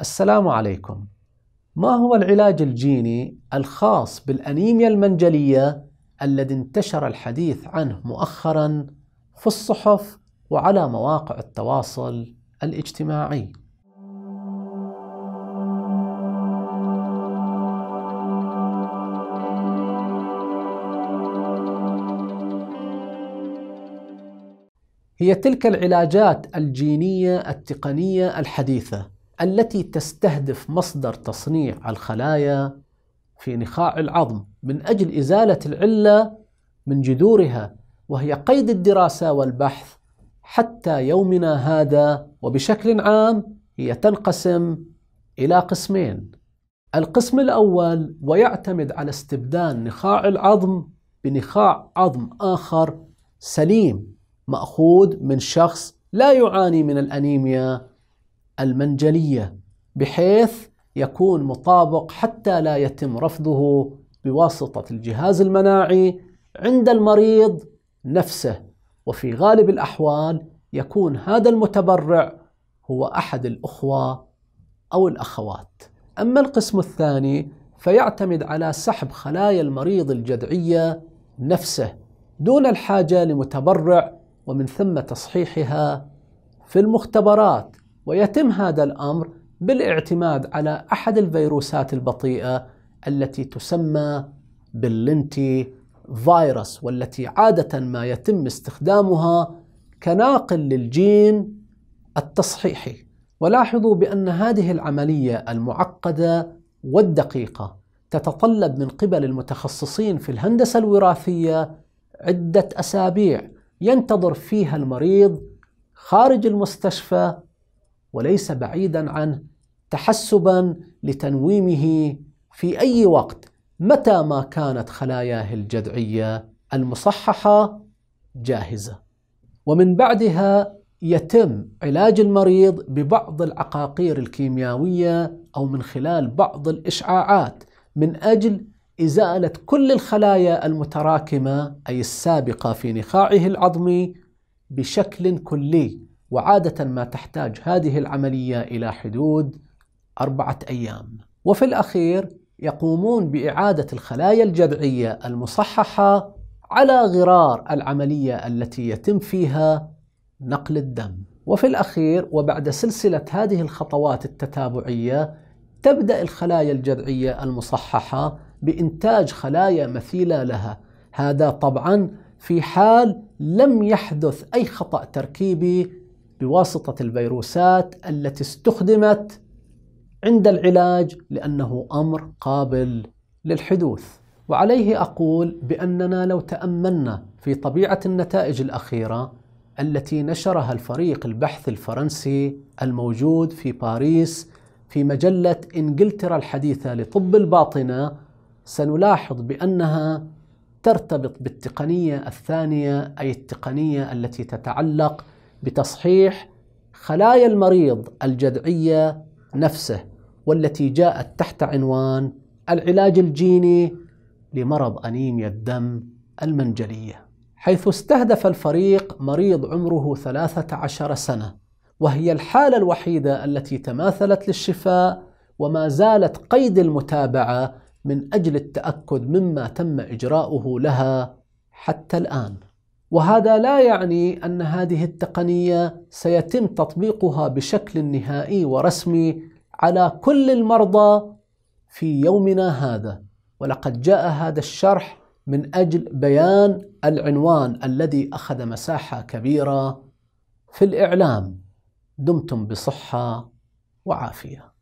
السلام عليكم ما هو العلاج الجيني الخاص بالأنيميا المنجلية الذي انتشر الحديث عنه مؤخرا في الصحف وعلى مواقع التواصل الاجتماعي هي تلك العلاجات الجينية التقنية الحديثة التي تستهدف مصدر تصنيع الخلايا في نخاع العظم من اجل ازاله العله من جذورها وهي قيد الدراسه والبحث حتى يومنا هذا وبشكل عام هي تنقسم الى قسمين القسم الاول ويعتمد على استبدال نخاع العظم بنخاع عظم اخر سليم ماخوذ من شخص لا يعاني من الانيميا المنجلية بحيث يكون مطابق حتى لا يتم رفضه بواسطة الجهاز المناعي عند المريض نفسه وفي غالب الأحوال يكون هذا المتبرع هو أحد الأخوة أو الأخوات أما القسم الثاني فيعتمد على سحب خلايا المريض الجذعية نفسه دون الحاجة لمتبرع ومن ثم تصحيحها في المختبرات ويتم هذا الأمر بالاعتماد على أحد الفيروسات البطيئة التي تسمى باللنتي فيروس والتي عادة ما يتم استخدامها كناقل للجين التصحيحي ولاحظوا بأن هذه العملية المعقدة والدقيقة تتطلب من قبل المتخصصين في الهندسة الوراثية عدة أسابيع ينتظر فيها المريض خارج المستشفى وليس بعيدا عنه تحسبا لتنويمه في اي وقت متى ما كانت خلاياه الجذعيه المصححه جاهزه ومن بعدها يتم علاج المريض ببعض العقاقير الكيميائيه او من خلال بعض الاشعاعات من اجل ازاله كل الخلايا المتراكمه اي السابقه في نخاعه العظمي بشكل كلي وعادة ما تحتاج هذه العملية إلى حدود أربعة أيام وفي الأخير يقومون بإعادة الخلايا الجذعية المصححة على غرار العملية التي يتم فيها نقل الدم وفي الأخير وبعد سلسلة هذه الخطوات التتابعية تبدأ الخلايا الجذعية المصححة بإنتاج خلايا مثيلة لها هذا طبعا في حال لم يحدث أي خطأ تركيبي بواسطة الفيروسات التي استخدمت عند العلاج لأنه أمر قابل للحدوث وعليه أقول بأننا لو تأملنا في طبيعة النتائج الأخيرة التي نشرها الفريق البحث الفرنسي الموجود في باريس في مجلة إنجلترا الحديثة لطب الباطنة سنلاحظ بأنها ترتبط بالتقنية الثانية أي التقنية التي تتعلق بتصحيح خلايا المريض الجذعيه نفسه والتي جاءت تحت عنوان العلاج الجيني لمرض انيميا الدم المنجليه حيث استهدف الفريق مريض عمره 13 سنه وهي الحاله الوحيده التي تماثلت للشفاء وما زالت قيد المتابعه من اجل التاكد مما تم اجراؤه لها حتى الان وهذا لا يعني أن هذه التقنية سيتم تطبيقها بشكل نهائي ورسمي على كل المرضى في يومنا هذا ولقد جاء هذا الشرح من أجل بيان العنوان الذي أخذ مساحة كبيرة في الإعلام دمتم بصحة وعافية